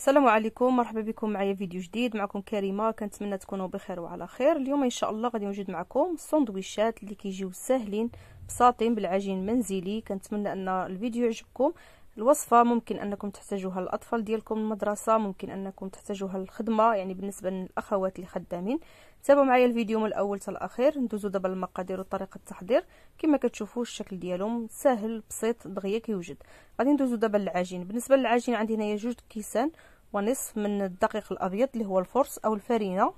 السلام عليكم مرحبا بكم معايا فيديو جديد معكم كريمه كنتمنى تكونوا بخير وعلى خير اليوم ان شاء الله غادي نوجد معكم سندويشات اللي كيجيو ساهلين بساطين بالعجين منزلي كنتمنى ان الفيديو يعجبكم الوصفة ممكن أنكم تحتاجوها للأطفال ديالكم المدرسة ممكن أنكم تحتاجوها للخدمة يعني بالنسبة للأخوات اللي خدامين تابعوا معايا الفيديو من الأول حتى الأخير ندوزو دابا للمقادير وطريقة التحضير كما كتشوفوا الشكل ديالهم ساهل بسيط دغيا كيوجد غادي ندوزو دابا للعجين بالنسبة للعجين عندي هنايا جوج كيسان ونصف من الدقيق الأبيض اللي هو الفرص أو الفرينه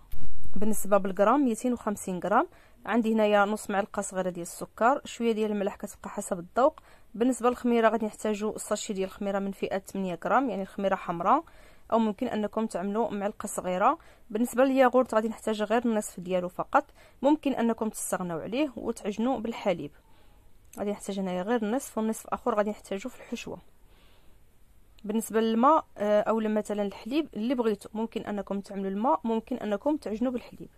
بالنسبة بالغرام 250 غرام عندي هنايا نص معلقه صغيره ديال السكر شويه ديال الملح كتبقى حسب الذوق بالنسبه للخميره غادي نحتاجو الساشي ديال الخميره من فئه 8 غرام يعني الخميره حمراء او ممكن انكم تعملوا معلقه صغيره بالنسبه للياغورت غادي نحتاج غير النصف ديالو فقط ممكن انكم تستغناو عليه وتعجنوا بالحليب غادي نحتاج هنايا غير النصف والنصف اخر غادي نحتاجو في الحشوه بالنسبه للماء آه، او مثلا الحليب اللي بغيتو ممكن انكم تعملوا الماء ممكن انكم تعجنوا بالحليب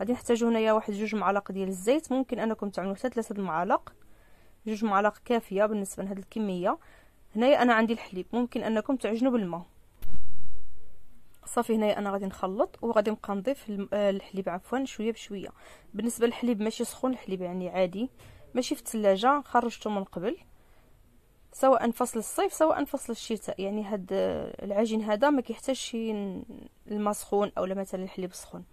غادي نحتاجو هنايا واحد جوج معالق ديال الزيت ممكن انكم تعملوا حتى ثلاثه المعالق جوج معالق كافيه بالنسبه لهاد الكميه هنايا انا عندي الحليب ممكن انكم تعجنوا بالماء صافي هنايا انا غادي نخلط وغادي نبقى نضيف آه، الحليب عفوا شويه بشويه بالنسبه للحليب ماشي سخون الحليب يعني عادي ماشي في الثلاجه خرجته من قبل سواء فصل الصيف سواء فصل الشتاء يعني هاد آه، العجين هذا ما كيحتاجش الماء سخون او مثلا الحليب سخون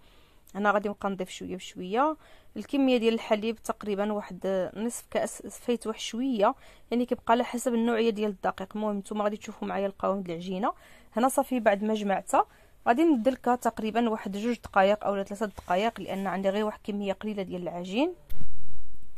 هنا غادي نبقى نضيف شويه بشويه الكميه ديال الحليب تقريبا واحد نصف كاس فايت واحد شويه يعني كيبقى على حسب النوعيه ديال الدقيق المهم نتوما غادي تشوفوا معايا القوام ديال العجينه هنا صافي بعد ما جمعتها غادي ندلكها تقريبا واحد جوج دقائق اولا ثلاثه دقائق لان عندي غير واحد كميه قليله ديال العجين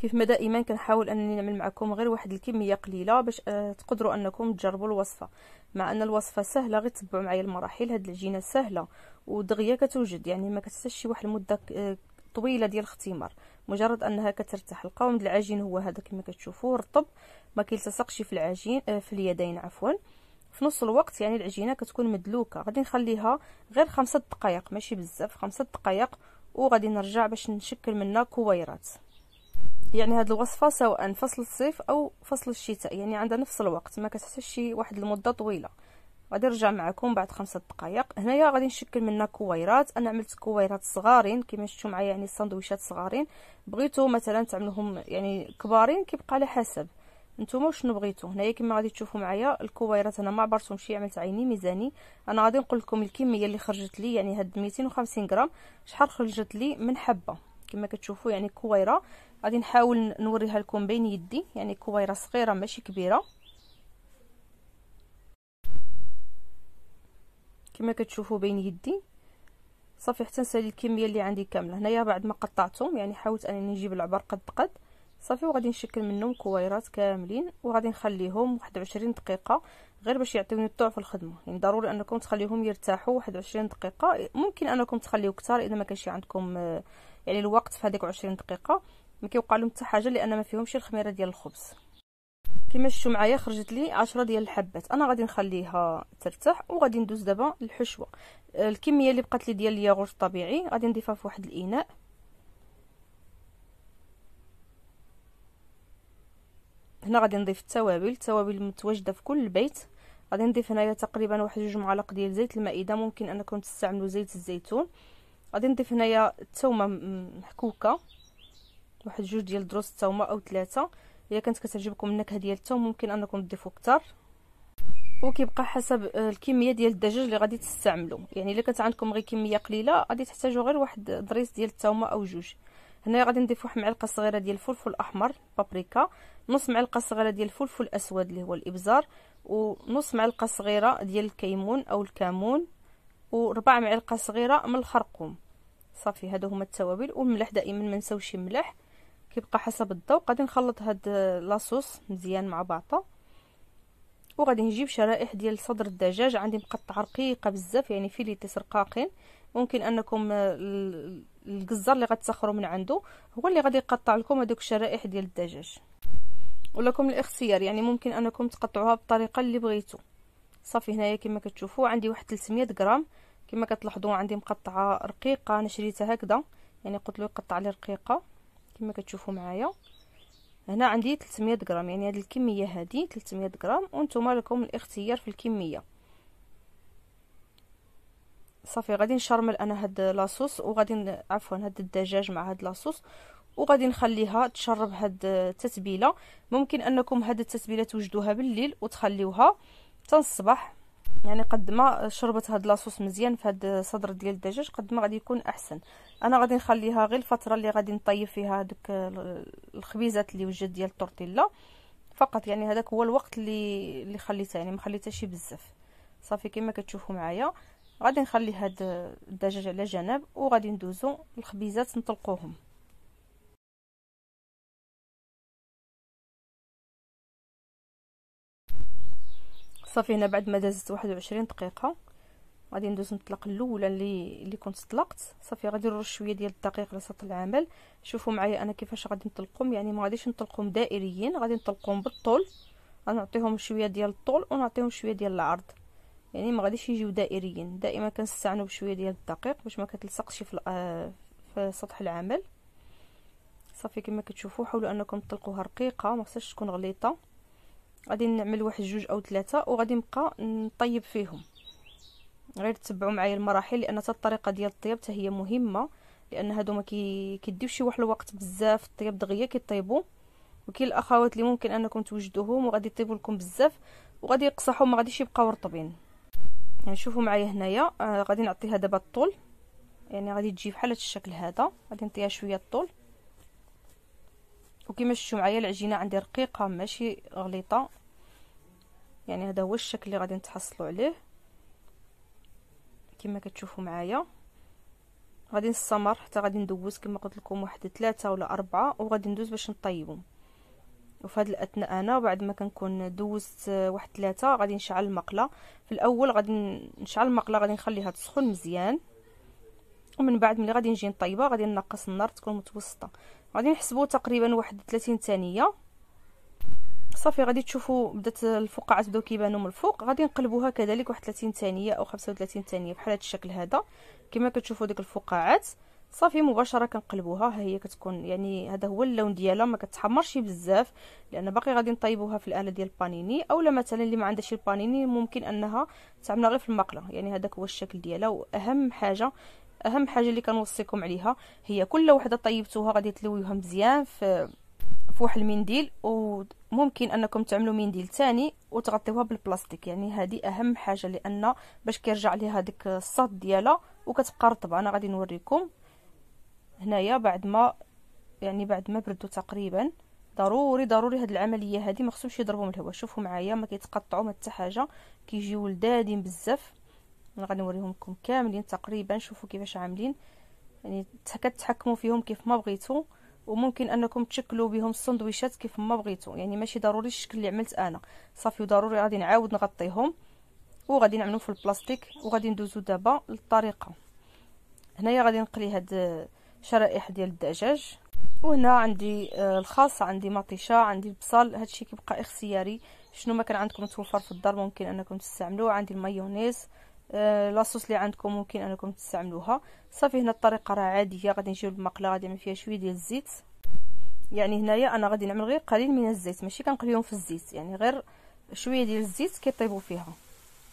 كيف ما دائما كنحاول انني نعمل معكم غير واحد الكميه قليله باش آه، تقدروا انكم تجربوا الوصفه مع ان الوصفه سهله غير تبعوا معايا المراحل هاد العجينه سهله ودغيا كتوجد يعني ما كتحتاجش شي واحد المده آه، طويله ديال الاختمار مجرد انها كترتاح القوام ديال العجين هو هذا كما كتشوفوه رطب ما كيلتصقش في العجين آه، في اليدين عفوا في نفس الوقت يعني العجينه كتكون مدلوكه غادي نخليها غير خمسة دقائق ماشي بزاف خمسة دقائق وغادي نرجع باش نشكل منها كويرات يعني هاد الوصفة سواء فصل الصيف أو فصل الشتاء يعني عندها نفس الوقت ما كتحتاجش شي واحد المدة طويلة غادي نرجع معكم بعد خمسة دقائق هنايا غادي نشكل منها كويرات انا عملت كويرات صغارين كما شفتوا معايا يعني سندويشات صغارين بغيتو مثلا تعملوهم يعني كبارين كيبقى على حسب نتوما شنو بغيتو هنايا كما غادي تشوفوا معايا الكويرات انا ما عبرتهمش عملت عيني ميزاني انا غادي نقول لكم الكميه اللي خرجت لي يعني هاد 250 غرام شحال خرجت لي من حبه كما كتشوفوا يعني كويره غادي نحاول نوريها لكم بين يدي يعني كويره صغيره ماشي كبيره كما كتشوفوا بين يدي صافي حتى نسالي الكميه اللي عندي كامله هنايا بعد ما قطعتهم يعني حاولت انني نجيب العبر قد قد صافي وغادي نشكل منهم كويرات كاملين وغادي نخليهم 21 دقيقه غير باش يعطيوني الطوع في الخدمه يعني ضروري انكم تخليهم يرتاحوا 21 دقيقه ممكن انكم تخليو كتار اذا ما كانش عندكم آه، يعني الوقت في هذيك 20 دقيقه ما كيوقع لهم حتى حاجه لان ما فيهمش الخميره ديال الخبز كما شفتوا معايا خرجت لي 10 ديال الحبات انا غادي نخليها ترتاح وغادي ندوز دابا الحشوه الكميه اللي بقات لي ديال الياغورت الطبيعي غادي نضيفها في واحد الاناء هنا غادي نضيف التوابل التوابل المتواجده في كل بيت غادي نضيف هنايا تقريبا واحد جوج معالق ديال زيت المائده ممكن انكم تستعملوا زيت الزيتون غادي نضيف هنايا التومه محكوكه واحد جوج ديال دروس التومه او ثلاثه الا كانت كتعجبكم النكهه ديال التوم ممكن انكم تضيفوا كتر وكيبقى حسب الكميه ديال الدجاج اللي غادي تستعملوا يعني الا كانت عندكم غير كميه قليله غادي تحتاجوا غير واحد ضريس ديال التوم او جوج هنا غادي نضيف واحد معلقه صغيره ديال الفلفل الاحمر بابريكا نص معلقه صغيره ديال الفلفل الاسود اللي هو الابزار ونص معلقه صغيره ديال الكيمون او الكمون وربع معلقه صغيره من الخرقوم صافي هادو هما التوابل والملح دائما ما نساوش الملح كيبقى حسب الذوق غادي نخلط هاد لاصوص مزيان مع بعضها وغادي نجيب شرائح ديال صدر الدجاج عندي مقطعه رقيقه بزاف يعني فيليتيس رقاقين ممكن انكم الجزار اللي غتسخروا من عنده هو اللي غادي يقطع لكم هذوك الشرائح ديال الدجاج ولكم الاختيار يعني ممكن انكم تقطعوها بالطريقه اللي بغيتو صافي هنايا كما كتشوفوا عندي واحد 300 غرام كما كتلاحظوا عندي مقطعه رقيقه انا شريتها هكذا يعني قلت له يقطع لي رقيقه كما كتشوفوا معايا هنا عندي 300 غرام يعني هذه الكميه هذه 300 غرام وانتم لكم الاختيار في الكميه صافي غادي نشرمل انا هاد لاصوص وغادي عفوا هاد الدجاج مع هاد لاصوص وغادي نخليها تشرب هاد التتبيله ممكن انكم هاد التتبيله توجدوها بالليل وتخليوها حتى الصباح يعني قد ما شربت هاد لاصوص مزيان في هاد صدر ديال الدجاج قد ما غادي يكون احسن انا غادي نخليها غير الفتره اللي غادي نطيب فيها دوك الخبيزات اللي وجد ديال التورتيلا فقط يعني هذاك هو الوقت اللي اللي خليته يعني ما خليتهاش بزاف صافي كما كتشوفوا معايا غادي نخلي هاد الدجاج على جنب وغادي ندوزو الخبيزات نطلقوهم صافي هنا بعد ما دازت واحد وعشرين دقيقه غادي ندوز نطلق الاولى اللي اللي كنت طلقت صافي غادي نرش شويه ديال الدقيق لسطح العمل شوفوا معايا انا كيفاش غادي نطلقهم يعني ما غاديش نطلقهم دائريين غادي نطلقهم بالطول غنعطيهم شويه ديال الطول ونعطيهم شويه ديال العرض يعني ما غاديش يجيو دائريين دائما كنستعنوا بشويه ديال الدقيق باش ما كتلصقش في آه، في سطح العمل صافي كما كتشوفوا حاولوا انكم تطلقوها رقيقه ما خصهاش تكون غليطه غادي نعمل واحد جوج او ثلاثه وغادي نبقى نطيب فيهم غير تبعوا معايا المراحل لان حتى الطريقه ديال الطياب حتى هي مهمه لان هادو ما كيديوش شي واحد الوقت بزاف الطياب دغيا كيطيبوا وكاين الاخوات اللي ممكن انكم توجدوهم وغادي يطيبوا لكم بزاف وغادي يقصحوا ما غاديش يبقاو رطبين يعني شوفوا معايا هنايا آه غادي نعطيها دابا الطول يعني غادي تجي بحال هذا الشكل هذا غادي نعطيها شويه الطول وكما شفتوا معايا العجينه عندي رقيقه ماشي غليطه يعني هذا هو الشكل اللي غادي نتحصلوا عليه كما كتشوفوا معايا غادي نستمر حتى غادي ندوز كما قلت لكم واحد ثلاثة ولا أربعة وغادي ندوز باش نطيبهم وفي هذا الاثناء انا بعد ما كنكون دوزت واحد ثلاثة غادي نشعل المقله في الاول غادي نشعل المقله غادي نخليها تسخن مزيان ومن بعد ملي غادي نجي نطيبها غادي نقص النار تكون متوسطه غادي نحسبو تقريبا واحد 30 ثانيه صافي غادي تشوفوا بدات الفقاعات بداو كيبانوا من الفوق غادي نقلبوها كذلك واحد 30 ثانيه او 35 ثانيه بحال هذا الشكل هذا كما كتشوفوا ديك الفقاعات صافي مباشره كنقلبوها ها هي كتكون يعني هذا هو اللون ديالها ما كتحمرش بزاف لان باقي غادي نطيبوها في الاله ديال البانيني اولا مثلا اللي ما عندهاش البانيني ممكن انها تعملها غير في المقله يعني هذاك هو الشكل ديالها واهم حاجه اهم حاجه اللي كنوصيكم عليها هي كل وحده طيبتوها غادي تلويوها مزيان في فواحد المنديل وممكن انكم تعملوا منديل ثاني وتغطيوها بالبلاستيك يعني هذه اهم حاجه لان باش كيرجع ليها داك الصاد ديالها وكتبقى رطبه انا غادي نوريكم هنايا بعد ما يعني بعد ما بردوا تقريبا ضروري ضروري هاد العمليه هذه ما خصهمش يضربوا من الهواء شوفوا معايا ما كيتقطعوا ما حتى حاجه كيجيو لدادين بزاف انا غادي نوريهم لكم كاملين تقريبا شوفوا كيفاش عاملين يعني كتحكموا فيهم كيف ما بغيتوا وممكن انكم تشكلوا بهم السندويشات كيف ما بغيتوا يعني ماشي ضروري الشكل اللي عملت انا صافي وضروري غادي نعاود نغطيهم وغادي نعملو في البلاستيك وغادي ندوزو دابا للطريقه هنايا غادي نقلي هاد شرائح ديال الدجاج وهنا عندي آه، الخاص عندي مطيشه عندي البصل هادشي كيبقى اختياري شنو ما كان عندكم توفر في الدار ممكن انكم تستعملوه عندي المايونيز آه، لاصوص اللي عندكم ممكن انكم تستعملوها صافي هنا الطريقه راه عاديه غادي نجيب المقله غادي نعمل فيها شويه ديال الزيت يعني هنايا انا غادي نعمل غير قليل من الزيت ماشي كنقليهم في الزيت يعني غير شويه ديال الزيت كيطيبوا فيها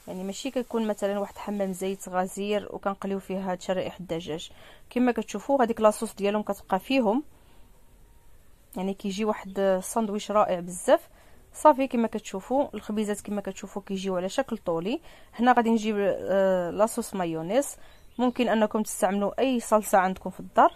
يعني ماشي كيكون مثلا واحد حمام زيت غزير وكنقليو فيها هاد شرائح الدجاج كما كتشوفوا هذيك لاصوص ديالهم كتبقى فيهم يعني كيجي واحد الساندويتش رائع بزاف صافي كما كتشوفوا الخبيزات كما كتشوفوا كيجيو على شكل طولي هنا غادي نجيب آه لاصوص مايونيز ممكن انكم تستعملوا اي صلصه عندكم في الدار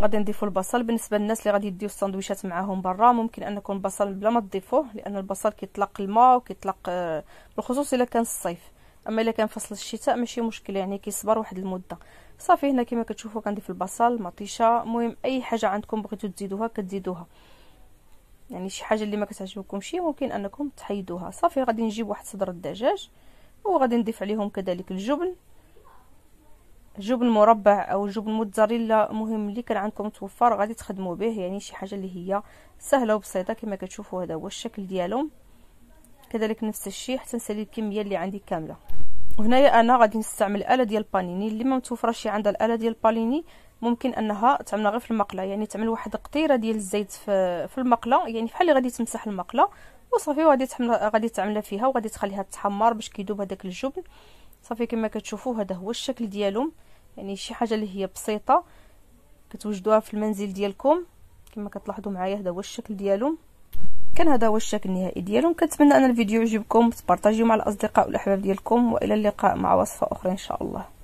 غادي نضيفوا البصل بالنسبه للناس اللي غادي يديو السندويشات معاهم برا ممكن انكم البصل بلا ما تضيفوه لان البصل كيطلق الماء وكيطلق آه بالخصوص الا كان الصيف اما الا كان فصل الشتاء ماشي مشكل يعني كيصبر واحد المده صافي هنا كما كتشوفوا كنضيف البصل مطيشه المهم اي حاجه عندكم بغيتو تزيدوها كتزيدوها يعني شي حاجه اللي ما كتعجبكمش ممكن انكم تحيدوها صافي غادي نجيب واحد صدر الدجاج وغادي نضيف عليهم كذلك الجبن جبن مربع او جبن موتزاريلا مهم اللي كان عندكم توفر غادي تخدموا به يعني شي حاجه اللي هي سهله وبسيطه كما كتشوفوا هذا هو الشكل ديالهم كذلك نفس الشيء حتى نسالي الكميه اللي عندي كامله وهنايا انا غادي نستعمل الاله ديال البانيني اللي ما متوفرش عندها الاله ديال البانيني ممكن انها تعملها غير في المقله يعني تعمل واحد قطيره ديال الزيت في, في المقله يعني بحال اللي غادي تمسح المقله وصافي وغادي تحمل غادي تعملها فيها وغادي تخليها تحمر باش كيذوب هذاك الجبن صافي كما كتشوفوا هذا هو الشكل ديالهم يعني شي حاجه اللي هي بسيطه كتوجدوها في المنزل ديالكم كما كتلاحظوا معايا هذا هو الشكل ديالهم كان هذا هو الشكل النهائي ديالهم كنتمنى ان الفيديو يعجبكم تبارطاجيو مع الاصدقاء والاحباب ديالكم والى اللقاء مع وصفه اخرى ان شاء الله